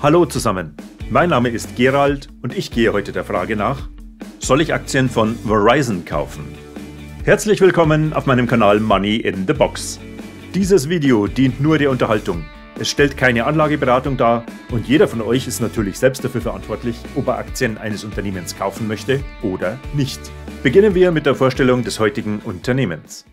Hallo zusammen, mein Name ist Gerald und ich gehe heute der Frage nach, soll ich Aktien von Verizon kaufen? Herzlich willkommen auf meinem Kanal Money in the Box. Dieses Video dient nur der Unterhaltung. Es stellt keine Anlageberatung dar und jeder von euch ist natürlich selbst dafür verantwortlich, ob er Aktien eines Unternehmens kaufen möchte oder nicht. Beginnen wir mit der Vorstellung des heutigen Unternehmens.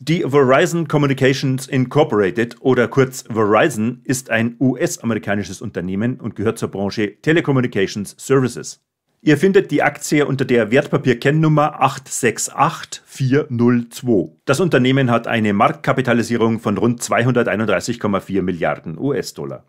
Die Verizon Communications Incorporated oder kurz Verizon ist ein US-amerikanisches Unternehmen und gehört zur Branche Telecommunications Services. Ihr findet die Aktie unter der Wertpapierkennnummer 868402. Das Unternehmen hat eine Marktkapitalisierung von rund 231,4 Milliarden US-Dollar.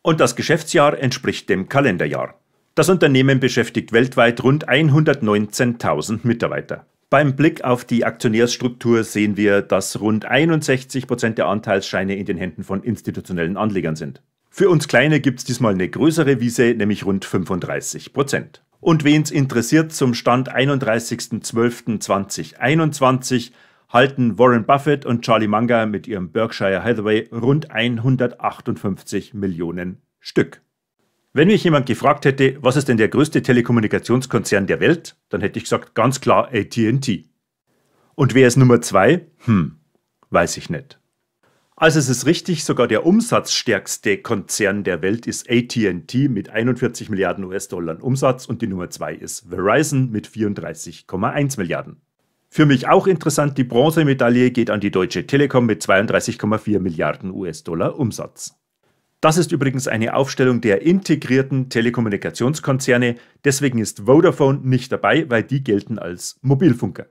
Und das Geschäftsjahr entspricht dem Kalenderjahr. Das Unternehmen beschäftigt weltweit rund 119.000 Mitarbeiter. Beim Blick auf die Aktionärsstruktur sehen wir, dass rund 61 Prozent der Anteilsscheine in den Händen von institutionellen Anlegern sind. Für uns Kleine gibt es diesmal eine größere Wiese, nämlich rund 35 Prozent. Und wen es interessiert, zum Stand 31.12.2021 halten Warren Buffett und Charlie Munger mit ihrem Berkshire Hathaway rund 158 Millionen Stück. Wenn mich jemand gefragt hätte, was ist denn der größte Telekommunikationskonzern der Welt, dann hätte ich gesagt, ganz klar ATT. Und wer ist Nummer zwei? Hm, weiß ich nicht. Also es ist richtig, sogar der umsatzstärkste Konzern der Welt ist ATT mit 41 Milliarden US-Dollar Umsatz und die Nummer zwei ist Verizon mit 34,1 Milliarden. Für mich auch interessant, die Bronzemedaille geht an die Deutsche Telekom mit 32,4 Milliarden US-Dollar Umsatz. Das ist übrigens eine Aufstellung der integrierten Telekommunikationskonzerne, deswegen ist Vodafone nicht dabei, weil die gelten als Mobilfunker.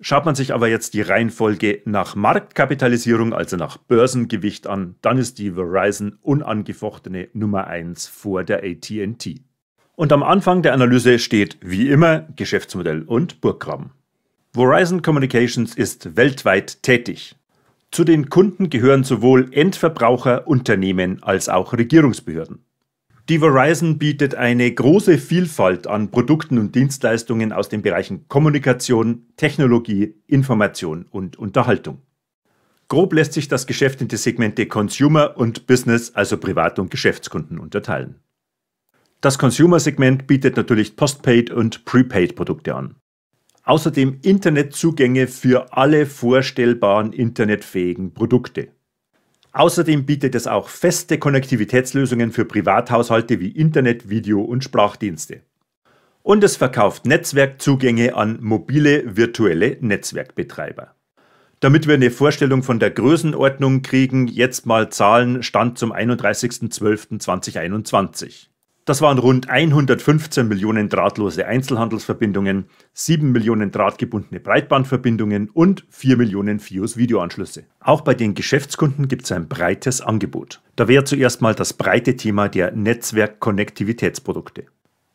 Schaut man sich aber jetzt die Reihenfolge nach Marktkapitalisierung, also nach Börsengewicht an, dann ist die Verizon unangefochtene Nummer 1 vor der ATT. Und am Anfang der Analyse steht wie immer Geschäftsmodell und Burggraben. Verizon Communications ist weltweit tätig. Zu den Kunden gehören sowohl Endverbraucher, Unternehmen als auch Regierungsbehörden. Die Verizon bietet eine große Vielfalt an Produkten und Dienstleistungen aus den Bereichen Kommunikation, Technologie, Information und Unterhaltung. Grob lässt sich das Geschäft in die Segmente Consumer und Business, also Privat- und Geschäftskunden, unterteilen. Das Consumer-Segment bietet natürlich Postpaid- und Prepaid-Produkte an. Außerdem Internetzugänge für alle vorstellbaren internetfähigen Produkte. Außerdem bietet es auch feste Konnektivitätslösungen für Privathaushalte wie Internet, Video und Sprachdienste. Und es verkauft Netzwerkzugänge an mobile virtuelle Netzwerkbetreiber. Damit wir eine Vorstellung von der Größenordnung kriegen, jetzt mal Zahlen Stand zum 31.12.2021. Das waren rund 115 Millionen drahtlose Einzelhandelsverbindungen, 7 Millionen drahtgebundene Breitbandverbindungen und 4 Millionen FIOS Videoanschlüsse. Auch bei den Geschäftskunden gibt es ein breites Angebot. Da wäre zuerst mal das breite Thema der Netzwerk-Konnektivitätsprodukte.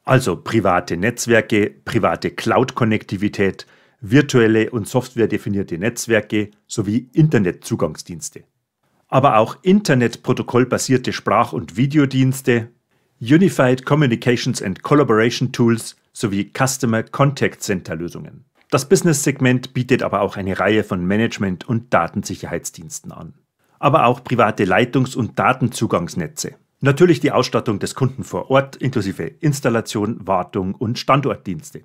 Also private Netzwerke, private Cloud-Konnektivität, virtuelle und softwaredefinierte Netzwerke sowie Internetzugangsdienste. Aber auch Internetprotokollbasierte Sprach- und Videodienste, Unified Communications and Collaboration Tools sowie Customer Contact Center Lösungen. Das Business-Segment bietet aber auch eine Reihe von Management- und Datensicherheitsdiensten an. Aber auch private Leitungs- und Datenzugangsnetze. Natürlich die Ausstattung des Kunden vor Ort inklusive Installation, Wartung und Standortdienste.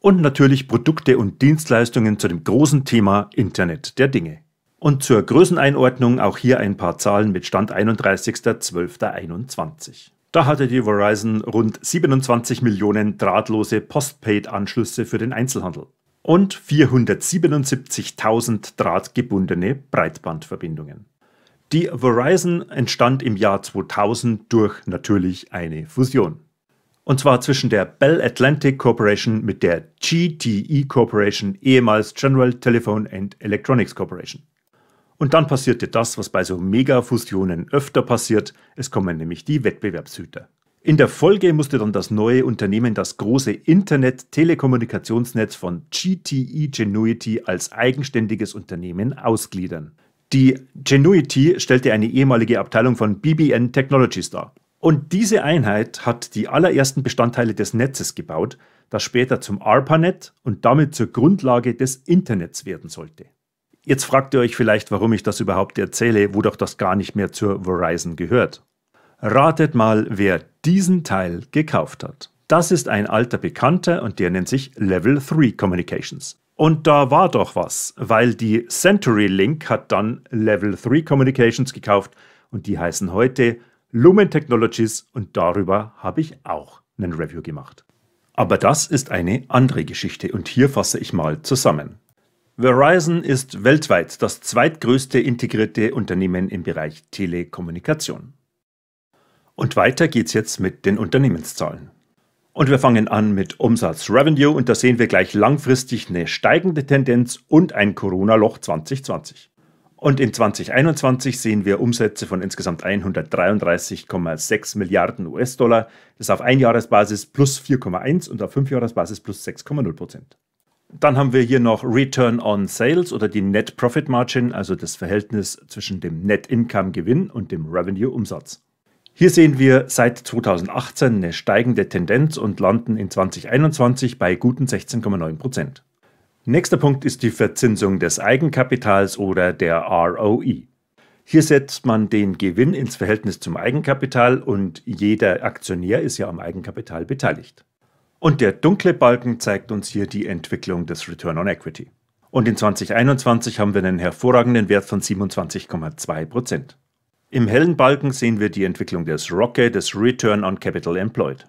Und natürlich Produkte und Dienstleistungen zu dem großen Thema Internet der Dinge. Und zur Größeneinordnung auch hier ein paar Zahlen mit Stand 31.12.21. Da hatte die Verizon rund 27 Millionen drahtlose Postpaid-Anschlüsse für den Einzelhandel und 477.000 drahtgebundene Breitbandverbindungen. Die Verizon entstand im Jahr 2000 durch natürlich eine Fusion. Und zwar zwischen der Bell Atlantic Corporation mit der GTE Corporation, ehemals General Telephone and Electronics Corporation. Und dann passierte das, was bei so Mega-Fusionen öfter passiert, es kommen nämlich die Wettbewerbshüter. In der Folge musste dann das neue Unternehmen das große Internet-Telekommunikationsnetz von GTE Genuity als eigenständiges Unternehmen ausgliedern. Die Genuity stellte eine ehemalige Abteilung von BBN Technologies dar. Und diese Einheit hat die allerersten Bestandteile des Netzes gebaut, das später zum ARPANET und damit zur Grundlage des Internets werden sollte. Jetzt fragt ihr euch vielleicht, warum ich das überhaupt erzähle, wo doch das gar nicht mehr zur Verizon gehört. Ratet mal, wer diesen Teil gekauft hat. Das ist ein alter Bekannter und der nennt sich Level 3 Communications. Und da war doch was, weil die Century Link hat dann Level 3 Communications gekauft und die heißen heute Lumen Technologies und darüber habe ich auch einen Review gemacht. Aber das ist eine andere Geschichte und hier fasse ich mal zusammen. Verizon ist weltweit das zweitgrößte integrierte Unternehmen im Bereich Telekommunikation. Und weiter geht's jetzt mit den Unternehmenszahlen. Und wir fangen an mit Umsatz Revenue und da sehen wir gleich langfristig eine steigende Tendenz und ein Corona-Loch 2020. Und in 2021 sehen wir Umsätze von insgesamt 133,6 Milliarden US-Dollar, das auf Einjahresbasis plus 4,1 und auf Fünfjahresbasis plus 6,0 Prozent. Dann haben wir hier noch Return on Sales oder die Net Profit Margin, also das Verhältnis zwischen dem Net Income Gewinn und dem Revenue Umsatz. Hier sehen wir seit 2018 eine steigende Tendenz und landen in 2021 bei guten 16,9 Prozent. Nächster Punkt ist die Verzinsung des Eigenkapitals oder der ROE. Hier setzt man den Gewinn ins Verhältnis zum Eigenkapital und jeder Aktionär ist ja am Eigenkapital beteiligt. Und der dunkle Balken zeigt uns hier die Entwicklung des Return on Equity. Und in 2021 haben wir einen hervorragenden Wert von 27,2 Im hellen Balken sehen wir die Entwicklung des ROCE, des Return on Capital Employed.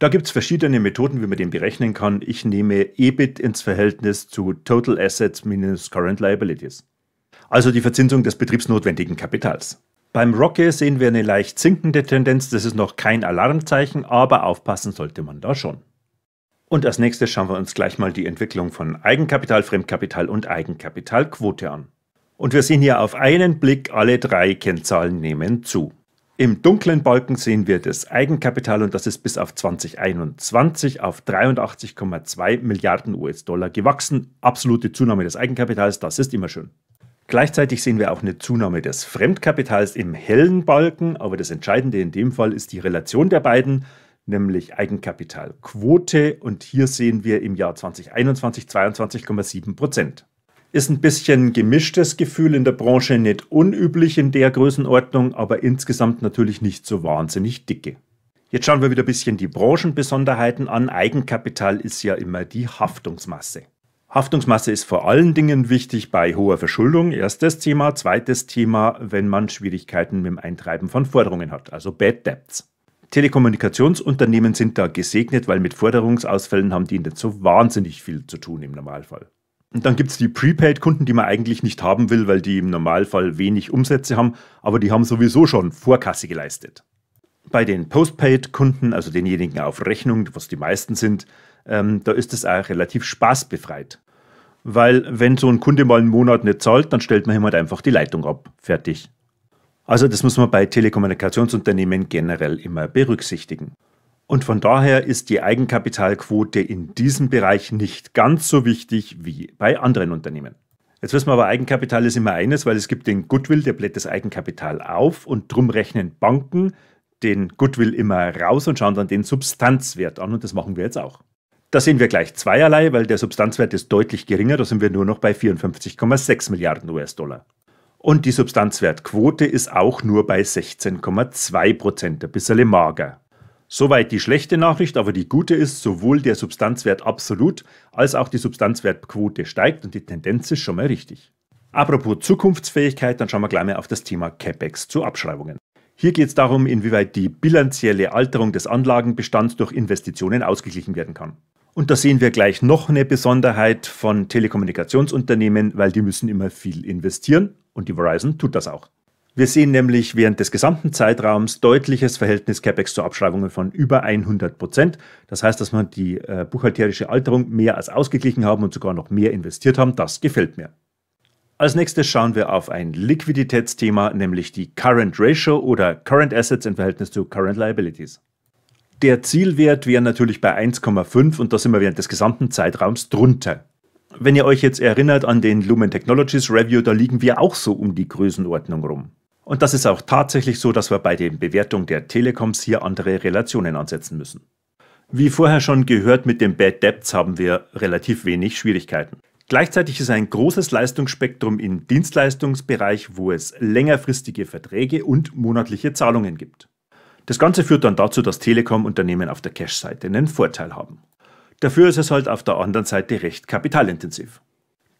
Da gibt es verschiedene Methoden, wie man den berechnen kann. Ich nehme EBIT ins Verhältnis zu Total Assets minus Current Liabilities. Also die Verzinsung des betriebsnotwendigen Kapitals. Beim Rocky sehen wir eine leicht sinkende Tendenz, das ist noch kein Alarmzeichen, aber aufpassen sollte man da schon. Und als nächstes schauen wir uns gleich mal die Entwicklung von Eigenkapital, Fremdkapital und Eigenkapitalquote an. Und wir sehen hier auf einen Blick, alle drei Kennzahlen nehmen zu. Im dunklen Balken sehen wir das Eigenkapital und das ist bis auf 2021 auf 83,2 Milliarden US-Dollar gewachsen. Absolute Zunahme des Eigenkapitals, das ist immer schön. Gleichzeitig sehen wir auch eine Zunahme des Fremdkapitals im hellen Balken, aber das Entscheidende in dem Fall ist die Relation der beiden nämlich Eigenkapitalquote. Und hier sehen wir im Jahr 2021 22,7 Prozent. Ist ein bisschen gemischtes Gefühl in der Branche, nicht unüblich in der Größenordnung, aber insgesamt natürlich nicht so wahnsinnig dicke. Jetzt schauen wir wieder ein bisschen die Branchenbesonderheiten an. Eigenkapital ist ja immer die Haftungsmasse. Haftungsmasse ist vor allen Dingen wichtig bei hoher Verschuldung. Erstes Thema. Zweites Thema, wenn man Schwierigkeiten mit dem Eintreiben von Forderungen hat, also Bad Debts. Telekommunikationsunternehmen sind da gesegnet, weil mit Forderungsausfällen haben die nicht so wahnsinnig viel zu tun im Normalfall. Und dann gibt es die Prepaid-Kunden, die man eigentlich nicht haben will, weil die im Normalfall wenig Umsätze haben, aber die haben sowieso schon Vorkasse geleistet. Bei den Postpaid-Kunden, also denjenigen auf Rechnung, was die meisten sind, ähm, da ist es auch relativ spaßbefreit. Weil wenn so ein Kunde mal einen Monat nicht zahlt, dann stellt man ihm halt einfach die Leitung ab. Fertig. Also das muss man bei Telekommunikationsunternehmen generell immer berücksichtigen. Und von daher ist die Eigenkapitalquote in diesem Bereich nicht ganz so wichtig wie bei anderen Unternehmen. Jetzt wissen wir aber, Eigenkapital ist immer eines, weil es gibt den Goodwill, der bläht das Eigenkapital auf und drum rechnen Banken den Goodwill immer raus und schauen dann den Substanzwert an und das machen wir jetzt auch. Da sehen wir gleich zweierlei, weil der Substanzwert ist deutlich geringer, da sind wir nur noch bei 54,6 Milliarden US-Dollar. Und die Substanzwertquote ist auch nur bei 16,2 Prozent, ein bisschen mager. Soweit die schlechte Nachricht, aber die gute ist, sowohl der Substanzwert absolut als auch die Substanzwertquote steigt und die Tendenz ist schon mal richtig. Apropos Zukunftsfähigkeit, dann schauen wir gleich mal auf das Thema CapEx zu Abschreibungen. Hier geht es darum, inwieweit die bilanzielle Alterung des Anlagenbestands durch Investitionen ausgeglichen werden kann. Und da sehen wir gleich noch eine Besonderheit von Telekommunikationsunternehmen, weil die müssen immer viel investieren und die Verizon tut das auch. Wir sehen nämlich während des gesamten Zeitraums deutliches Verhältnis CapEx zu Abschreibungen von über 100 Prozent. Das heißt, dass wir die äh, buchhalterische Alterung mehr als ausgeglichen haben und sogar noch mehr investiert haben. Das gefällt mir. Als nächstes schauen wir auf ein Liquiditätsthema, nämlich die Current Ratio oder Current Assets im Verhältnis zu Current Liabilities. Der Zielwert wäre natürlich bei 1,5 und da sind wir während des gesamten Zeitraums drunter. Wenn ihr euch jetzt erinnert an den Lumen Technologies Review, da liegen wir auch so um die Größenordnung rum. Und das ist auch tatsächlich so, dass wir bei der Bewertung der Telekoms hier andere Relationen ansetzen müssen. Wie vorher schon gehört, mit den Bad Debts haben wir relativ wenig Schwierigkeiten. Gleichzeitig ist ein großes Leistungsspektrum im Dienstleistungsbereich, wo es längerfristige Verträge und monatliche Zahlungen gibt. Das Ganze führt dann dazu, dass Telekom-Unternehmen auf der Cash-Seite einen Vorteil haben. Dafür ist es halt auf der anderen Seite recht kapitalintensiv.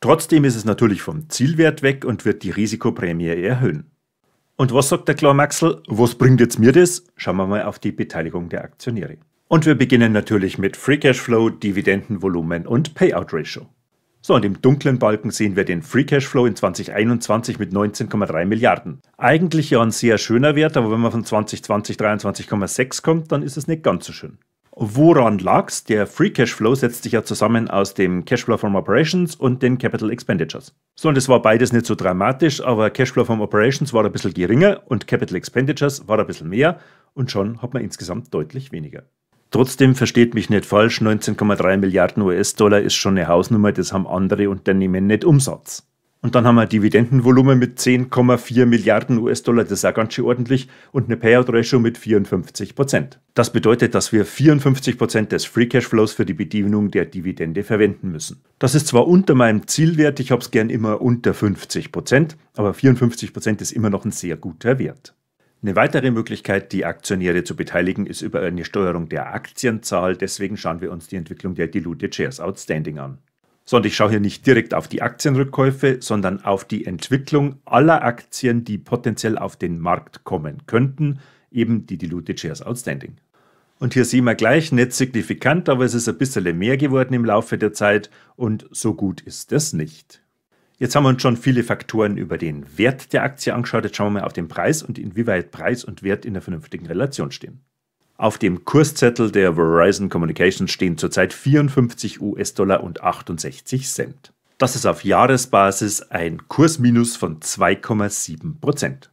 Trotzdem ist es natürlich vom Zielwert weg und wird die Risikoprämie erhöhen. Und was sagt der klar Was bringt jetzt mir das? Schauen wir mal auf die Beteiligung der Aktionäre. Und wir beginnen natürlich mit Free Cash Flow, Dividendenvolumen und Payout Ratio. So, und im dunklen Balken sehen wir den Free Cash Flow in 2021 mit 19,3 Milliarden. Eigentlich ja ein sehr schöner Wert, aber wenn man von 2020 23,6 kommt, dann ist es nicht ganz so schön. Woran lag's? Der Free Cash Flow setzt sich ja zusammen aus dem Cash Flow from Operations und den Capital Expenditures. So, und es war beides nicht so dramatisch, aber Cash Flow from Operations war ein bisschen geringer und Capital Expenditures war ein bisschen mehr und schon hat man insgesamt deutlich weniger. Trotzdem versteht mich nicht falsch, 19,3 Milliarden US-Dollar ist schon eine Hausnummer, das haben andere Unternehmen nicht Umsatz. Und dann haben wir ein Dividendenvolumen mit 10,4 Milliarden US-Dollar, das ist auch ganz schön ordentlich, und eine Payout-Ratio mit 54 Prozent. Das bedeutet, dass wir 54 Prozent des Free Cashflows für die Bedienung der Dividende verwenden müssen. Das ist zwar unter meinem Zielwert, ich habe es gern immer unter 50 Prozent, aber 54 Prozent ist immer noch ein sehr guter Wert. Eine weitere Möglichkeit, die Aktionäre zu beteiligen, ist über eine Steuerung der Aktienzahl. Deswegen schauen wir uns die Entwicklung der Diluted Shares Outstanding an sondern ich schaue hier nicht direkt auf die Aktienrückkäufe, sondern auf die Entwicklung aller Aktien, die potenziell auf den Markt kommen könnten, eben die Diluted Shares Outstanding. Und hier sehen wir gleich, nicht signifikant, aber es ist ein bisschen mehr geworden im Laufe der Zeit und so gut ist es nicht. Jetzt haben wir uns schon viele Faktoren über den Wert der Aktie angeschaut. Jetzt schauen wir mal auf den Preis und inwieweit Preis und Wert in der vernünftigen Relation stehen. Auf dem Kurszettel der Verizon Communications stehen zurzeit 54 US-Dollar und 68 Cent. Das ist auf Jahresbasis ein Kursminus von 2,7 Prozent.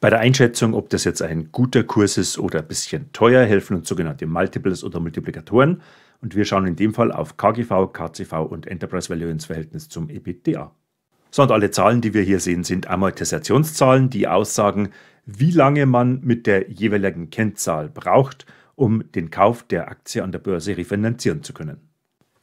Bei der Einschätzung, ob das jetzt ein guter Kurs ist oder ein bisschen teuer, helfen uns sogenannte Multiples oder Multiplikatoren. Und wir schauen in dem Fall auf KGV, KCV und Enterprise Value ins Verhältnis zum EBITDA. So, und alle Zahlen, die wir hier sehen, sind Amortisationszahlen, die aussagen, wie lange man mit der jeweiligen Kennzahl braucht, um den Kauf der Aktie an der Börse refinanzieren zu können.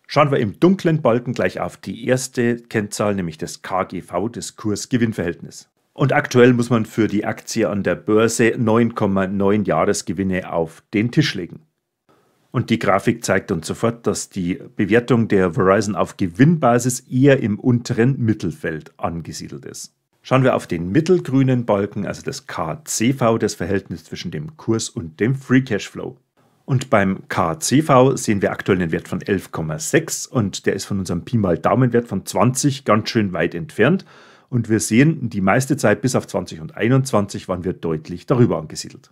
Schauen wir im dunklen Balken gleich auf die erste Kennzahl, nämlich das KGV, das Kursgewinnverhältnis. Und aktuell muss man für die Aktie an der Börse 9,9 Jahresgewinne auf den Tisch legen. Und die Grafik zeigt uns sofort, dass die Bewertung der Verizon auf Gewinnbasis eher im unteren Mittelfeld angesiedelt ist. Schauen wir auf den mittelgrünen Balken, also das KCV, das Verhältnis zwischen dem Kurs und dem Free Cash Flow. Und beim KCV sehen wir aktuell einen Wert von 11,6 und der ist von unserem Pi mal Daumenwert von 20 ganz schön weit entfernt. Und wir sehen, die meiste Zeit bis auf 20 und 21 waren wir deutlich darüber angesiedelt.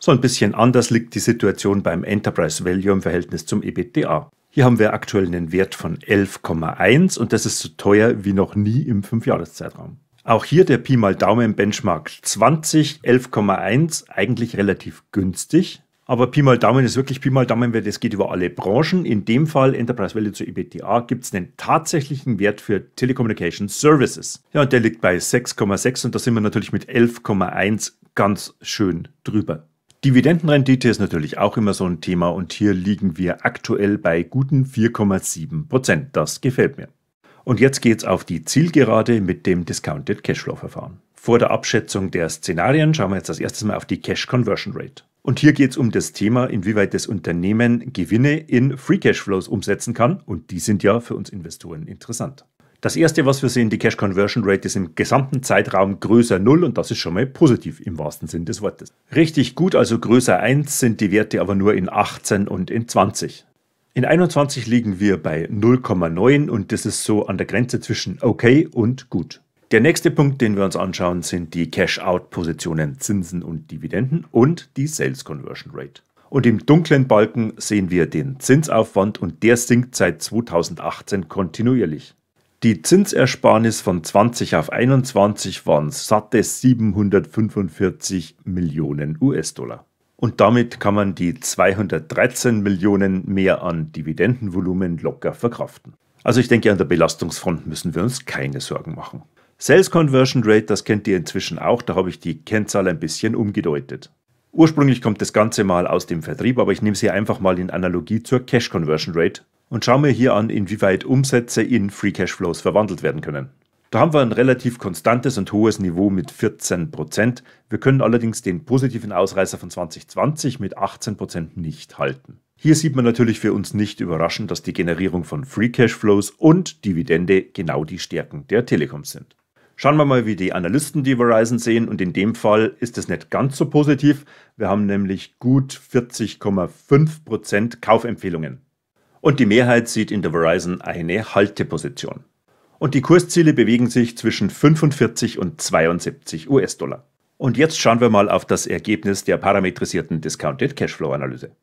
So ein bisschen anders liegt die Situation beim Enterprise Value im Verhältnis zum EBITDA. Hier haben wir aktuell einen Wert von 11,1 und das ist so teuer wie noch nie im 5-Jahres-Zeitraum. Auch hier der Pi mal Daumen Benchmark 20, 11,1, eigentlich relativ günstig. Aber Pi mal Daumen ist wirklich Pi mal Daumen, das geht über alle Branchen. In dem Fall Enterprise Value zu EBTA gibt es einen tatsächlichen Wert für Telecommunication Services. Ja, und der liegt bei 6,6 und da sind wir natürlich mit 11,1 ganz schön drüber. Dividendenrendite ist natürlich auch immer so ein Thema und hier liegen wir aktuell bei guten 4,7 Prozent. Das gefällt mir. Und jetzt geht's auf die Zielgerade mit dem Discounted Cashflow Verfahren. Vor der Abschätzung der Szenarien schauen wir jetzt das erste Mal auf die Cash Conversion Rate. Und hier geht es um das Thema, inwieweit das Unternehmen Gewinne in Free Cashflows umsetzen kann. Und die sind ja für uns Investoren interessant. Das erste, was wir sehen, die Cash Conversion Rate ist im gesamten Zeitraum größer 0 und das ist schon mal positiv im wahrsten Sinn des Wortes. Richtig gut, also größer 1 sind die Werte aber nur in 18 und in 20. In 21 liegen wir bei 0,9 und das ist so an der Grenze zwischen okay und gut. Der nächste Punkt, den wir uns anschauen, sind die Cash-Out-Positionen, Zinsen und Dividenden und die Sales Conversion Rate. Und im dunklen Balken sehen wir den Zinsaufwand und der sinkt seit 2018 kontinuierlich. Die Zinsersparnis von 20 auf 21 waren satte 745 Millionen US-Dollar. Und damit kann man die 213 Millionen mehr an Dividendenvolumen locker verkraften. Also ich denke, an der Belastungsfront müssen wir uns keine Sorgen machen. Sales Conversion Rate, das kennt ihr inzwischen auch, da habe ich die Kennzahl ein bisschen umgedeutet. Ursprünglich kommt das Ganze mal aus dem Vertrieb, aber ich nehme sie einfach mal in Analogie zur Cash Conversion Rate und schaue mir hier an, inwieweit Umsätze in Free Cash Flows verwandelt werden können. Da haben wir ein relativ konstantes und hohes Niveau mit 14 Prozent. Wir können allerdings den positiven Ausreißer von 2020 mit 18 Prozent nicht halten. Hier sieht man natürlich für uns nicht überraschend, dass die Generierung von Free Cash Flows und Dividende genau die Stärken der Telekom sind. Schauen wir mal, wie die Analysten die Verizon sehen und in dem Fall ist es nicht ganz so positiv. Wir haben nämlich gut 40,5% Kaufempfehlungen. Und die Mehrheit sieht in der Verizon eine Halteposition und die Kursziele bewegen sich zwischen 45 und 72 US-Dollar. Und jetzt schauen wir mal auf das Ergebnis der parametrisierten Discounted Cashflow Analyse.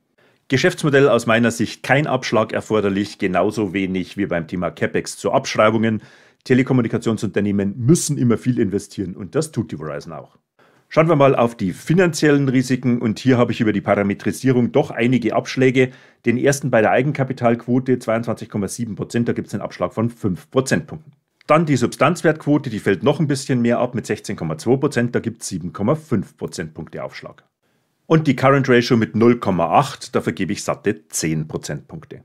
Geschäftsmodell aus meiner Sicht kein Abschlag erforderlich, genauso wenig wie beim Thema CapEx zu Abschreibungen. Telekommunikationsunternehmen müssen immer viel investieren und das tut die Verizon auch. Schauen wir mal auf die finanziellen Risiken und hier habe ich über die Parametrisierung doch einige Abschläge. Den ersten bei der Eigenkapitalquote 22,7 Prozent, da gibt es einen Abschlag von 5 Prozentpunkten. Dann die Substanzwertquote, die fällt noch ein bisschen mehr ab mit 16,2 Prozent, da gibt es 7,5 Prozentpunkte Aufschlag. Und die Current Ratio mit 0,8, da vergebe ich satte 10 Prozentpunkte.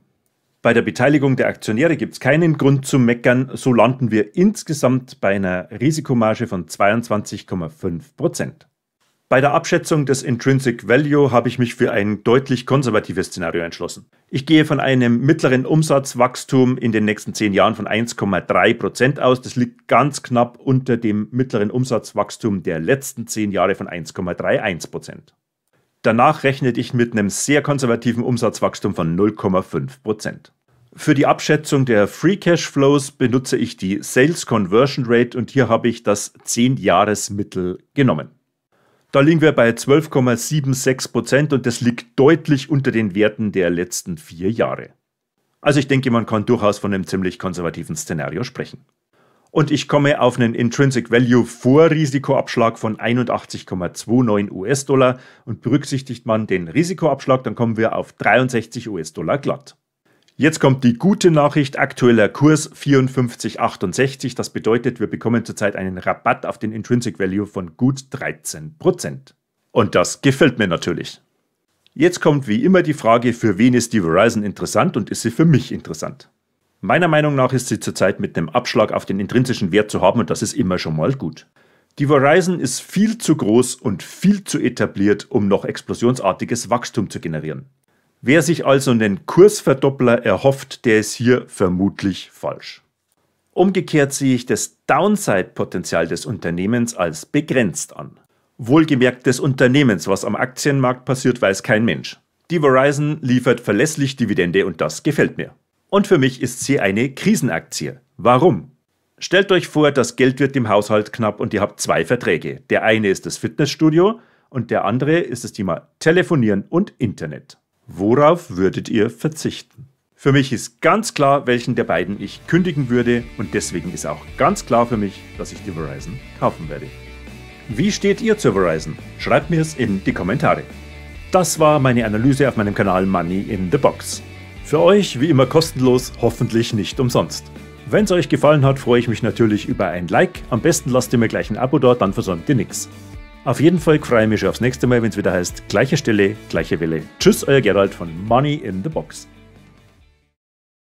Bei der Beteiligung der Aktionäre gibt es keinen Grund zu Meckern, so landen wir insgesamt bei einer Risikomarge von 22,5 Prozent. Bei der Abschätzung des Intrinsic Value habe ich mich für ein deutlich konservatives Szenario entschlossen. Ich gehe von einem mittleren Umsatzwachstum in den nächsten zehn Jahren von 1,3 Prozent aus. Das liegt ganz knapp unter dem mittleren Umsatzwachstum der letzten zehn Jahre von 1,31 Prozent. Danach rechnet ich mit einem sehr konservativen Umsatzwachstum von 0,5 Für die Abschätzung der Free Cash Flows benutze ich die Sales Conversion Rate und hier habe ich das 10-Jahres-Mittel genommen. Da liegen wir bei 12,76 und das liegt deutlich unter den Werten der letzten vier Jahre. Also ich denke, man kann durchaus von einem ziemlich konservativen Szenario sprechen und ich komme auf einen Intrinsic Value vor Risikoabschlag von 81,29 US-Dollar und berücksichtigt man den Risikoabschlag, dann kommen wir auf 63 US-Dollar glatt. Jetzt kommt die gute Nachricht, aktueller Kurs 54,68. Das bedeutet, wir bekommen zurzeit einen Rabatt auf den Intrinsic Value von gut 13%. Und das gefällt mir natürlich. Jetzt kommt wie immer die Frage, für wen ist die Verizon interessant und ist sie für mich interessant? Meiner Meinung nach ist sie zurzeit mit einem Abschlag auf den intrinsischen Wert zu haben und das ist immer schon mal gut. Die Verizon ist viel zu groß und viel zu etabliert, um noch explosionsartiges Wachstum zu generieren. Wer sich also einen Kursverdoppler erhofft, der ist hier vermutlich falsch. Umgekehrt sehe ich das Downside-Potenzial des Unternehmens als begrenzt an. Wohlgemerkt des Unternehmens, was am Aktienmarkt passiert, weiß kein Mensch. Die Verizon liefert verlässlich Dividende und das gefällt mir. Und für mich ist sie eine Krisenaktie. Warum? Stellt euch vor, das Geld wird im Haushalt knapp und ihr habt zwei Verträge. Der eine ist das Fitnessstudio und der andere ist das Thema Telefonieren und Internet. Worauf würdet ihr verzichten? Für mich ist ganz klar, welchen der beiden ich kündigen würde und deswegen ist auch ganz klar für mich, dass ich die Verizon kaufen werde. Wie steht ihr zur Verizon? Schreibt mir es in die Kommentare. Das war meine Analyse auf meinem Kanal Money in the Box. Für euch wie immer kostenlos, hoffentlich nicht umsonst. Wenn es euch gefallen hat, freue ich mich natürlich über ein Like. Am besten lasst ihr mir gleich ein Abo dort, dann versäumt ihr nichts. Auf jeden Fall freue ich mich aufs nächste Mal, wenn es wieder heißt, gleiche Stelle, gleiche Welle. Tschüss, euer Gerald von Money in the Box.